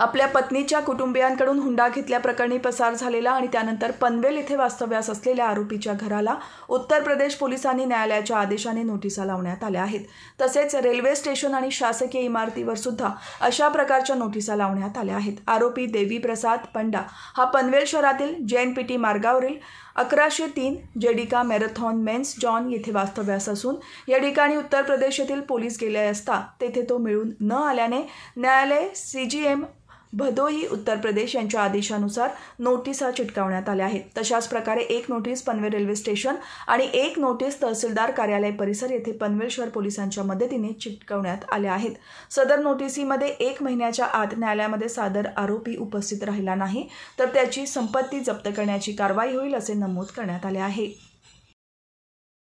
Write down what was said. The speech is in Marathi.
आपल्या पत्नीच्या कुटुंबियांकडून हुंडा घेतल्याप्रकरणी पसार झालेला आणि त्यानंतर पनवेल इथे वास्तव्यास असलेल्या आरोपीच्या घराला उत्तर प्रदेश पोलिसांनी न्यायालयाच्या आदेशाने नोटिसा लावण्यात आल्या आहेत तसेच रेल्वे स्टेशन आणि शासकीय इमारतीवर सुद्धा अशा प्रकारच्या नोटिसा लावण्यात आल्या आहेत आरोपी देवी प्रसाद पंडा हा पनवेल शहरातील जैन पीटी मार्गावरील अकराशे तीन जेडिका मॅरेथॉन मेन्स जॉन येथे वास्तव्यास असून या ठिकाणी उत्तर प्रदेश येथील पोलीस गेले असता तेथे तो मिळून न आल्याने न्यायालय सी जी एम भदोही उत्तर प्रदेश यांच्या आदेशानुसार नोटिसा चिटकावण्यात आल्या आहेत तशाच प्रकारे एक नोटीस पनवेल रेल्वे स्टेशन आणि एक नोटीस तहसीलदार कार्यालय परिसर येथे पनवेल शहर पोलिसांच्या मदतीने चिटकवण्यात आल्या आहेत सदर नोटिसीमध्ये एक महिन्याच्या आत न्यायालयामध्ये सादर आरोपी उपस्थित राहिला नाही तर त्याची संपत्ती जप्त करण्याची कारवाई होईल असे नमूद करण्यात आले आहे